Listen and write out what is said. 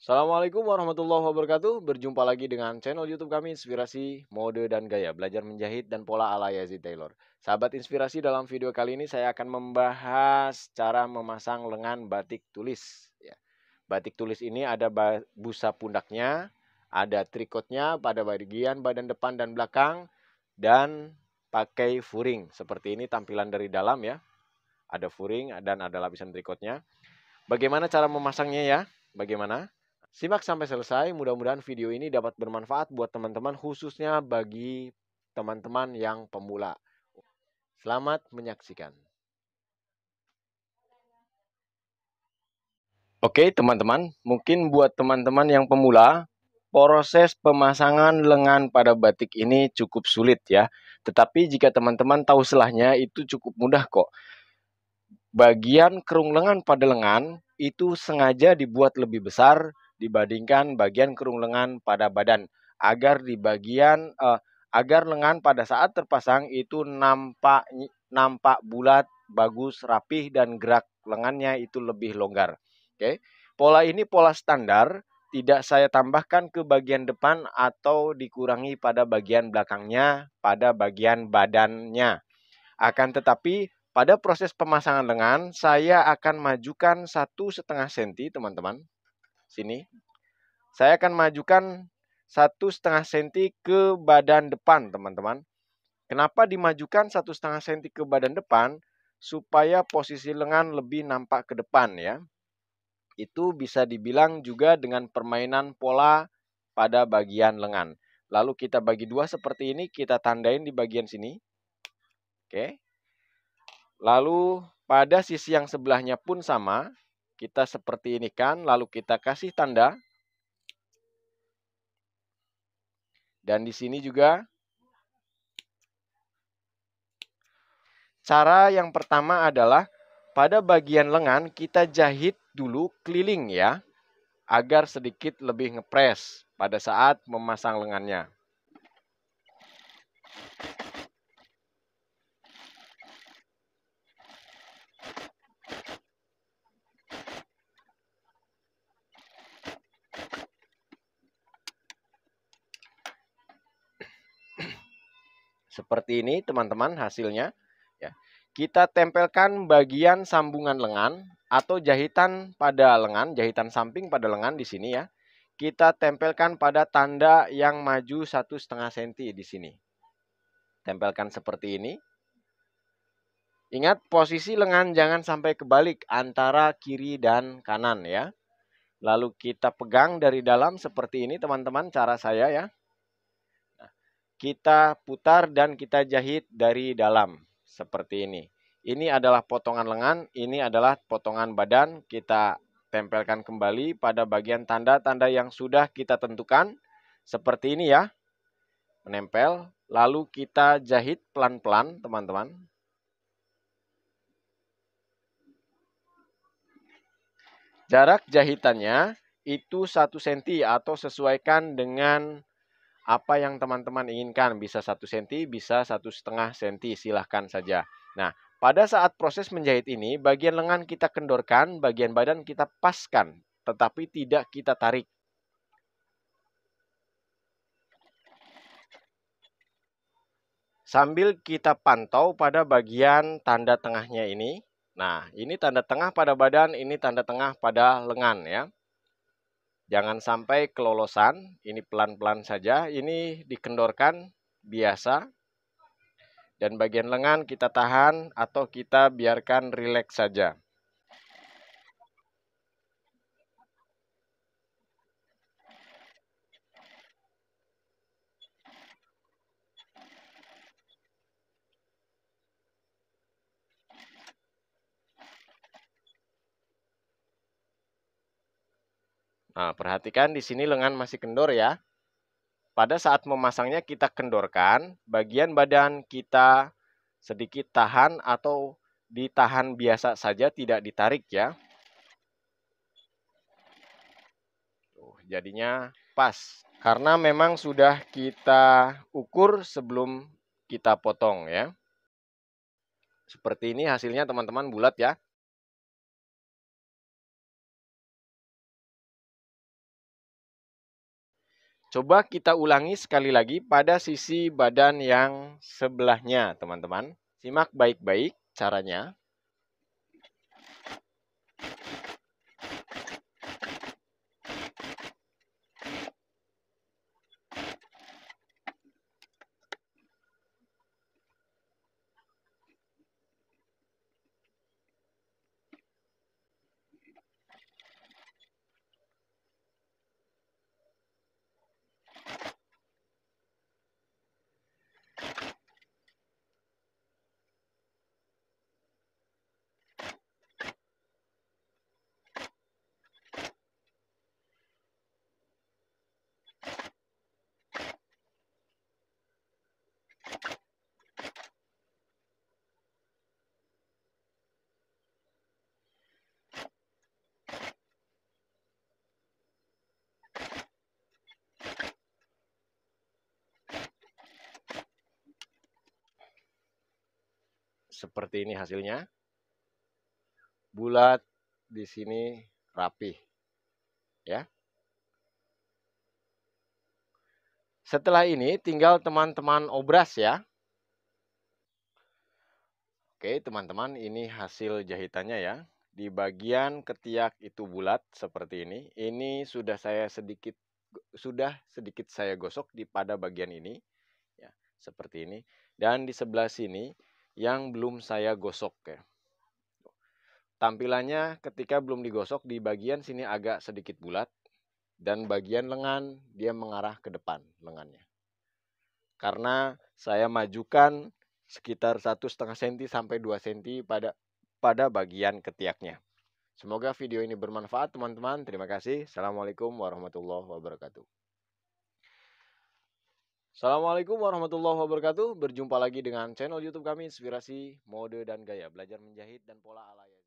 Assalamualaikum warahmatullahi wabarakatuh. Berjumpa lagi dengan channel YouTube kami Inspirasi Mode dan Gaya Belajar Menjahit dan Pola ala Yazid Taylor. Sahabat inspirasi dalam video kali ini saya akan membahas cara memasang lengan batik tulis. Ya, batik tulis ini ada busa pundaknya, ada trikotnya pada bagian badan depan dan belakang dan pakai furing. Seperti ini tampilan dari dalam ya. Ada furing dan ada lapisan trikotnya. Bagaimana cara memasangnya ya? Bagaimana? Simak sampai selesai, mudah-mudahan video ini dapat bermanfaat buat teman-teman khususnya bagi teman-teman yang pemula. Selamat menyaksikan. Oke teman-teman, mungkin buat teman-teman yang pemula, proses pemasangan lengan pada batik ini cukup sulit ya. Tetapi jika teman-teman tahu selahnya itu cukup mudah kok. Bagian kerung lengan pada lengan itu sengaja dibuat lebih besar dibandingkan bagian kerung lengan pada badan agar di bagian eh, agar lengan pada saat terpasang itu nampak nampak bulat, bagus, rapih dan gerak lengannya itu lebih longgar. Oke. Okay. Pola ini pola standar, tidak saya tambahkan ke bagian depan atau dikurangi pada bagian belakangnya, pada bagian badannya. Akan tetapi pada proses pemasangan lengan, saya akan majukan satu setengah senti, teman-teman sini. Saya akan majukan satu setengah senti ke badan depan, teman-teman. Kenapa dimajukan satu setengah senti ke badan depan? Supaya posisi lengan lebih nampak ke depan ya. Itu bisa dibilang juga dengan permainan pola pada bagian lengan. Lalu kita bagi dua seperti ini, kita tandain di bagian sini. Oke. Lalu pada sisi yang sebelahnya pun sama kita seperti ini kan, lalu kita kasih tanda. Dan di sini juga cara yang pertama adalah pada bagian lengan kita jahit dulu keliling ya agar sedikit lebih ngepres pada saat memasang lengannya. Seperti ini teman-teman hasilnya. Ya. Kita tempelkan bagian sambungan lengan atau jahitan pada lengan, jahitan samping pada lengan di sini ya. Kita tempelkan pada tanda yang maju satu setengah senti di sini. Tempelkan seperti ini. Ingat posisi lengan jangan sampai kebalik antara kiri dan kanan ya. Lalu kita pegang dari dalam seperti ini teman-teman cara saya ya kita putar dan kita jahit dari dalam seperti ini. Ini adalah potongan lengan, ini adalah potongan badan. Kita tempelkan kembali pada bagian tanda-tanda yang sudah kita tentukan seperti ini ya. Menempel, lalu kita jahit pelan-pelan, teman-teman. Jarak jahitannya itu 1 cm atau sesuaikan dengan apa yang teman-teman inginkan. Bisa satu senti, bisa satu setengah senti, silahkan saja. Nah, pada saat proses menjahit ini, bagian lengan kita kendorkan, bagian badan kita paskan, tetapi tidak kita tarik. Sambil kita pantau pada bagian tanda tengahnya ini. Nah, ini tanda tengah pada badan, ini tanda tengah pada lengan ya. Jangan sampai kelolosan, ini pelan-pelan saja, ini dikendorkan biasa. Dan bagian lengan kita tahan atau kita biarkan rileks saja. Nah, perhatikan di sini lengan masih kendor ya. Pada saat memasangnya kita kendorkan, bagian badan kita sedikit tahan atau ditahan biasa saja tidak ditarik ya. Tuh, jadinya pas. Karena memang sudah kita ukur sebelum kita potong ya. Seperti ini hasilnya teman-teman bulat ya. Coba kita ulangi sekali lagi pada sisi badan yang sebelahnya, teman-teman. Simak baik-baik caranya. seperti ini hasilnya. Bulat di sini rapi. Ya. Setelah ini tinggal teman-teman obras ya. Oke, teman-teman, ini hasil jahitannya ya. Di bagian ketiak itu bulat seperti ini. Ini sudah saya sedikit sudah sedikit saya gosok di pada bagian ini ya, seperti ini. Dan di sebelah sini yang belum saya gosok ya. Tampilannya ketika belum digosok di bagian sini agak sedikit bulat dan bagian lengan dia mengarah ke depan lengannya. Karena saya majukan sekitar satu setengah senti sampai 2 senti pada pada bagian ketiaknya. Semoga video ini bermanfaat teman-teman. Terima kasih. Assalamualaikum warahmatullahi wabarakatuh. Assalamualaikum warahmatullahi wabarakatuh. Berjumpa lagi dengan channel YouTube kami Inspirasi Mode dan Gaya Belajar Menjahit dan Pola Alaya.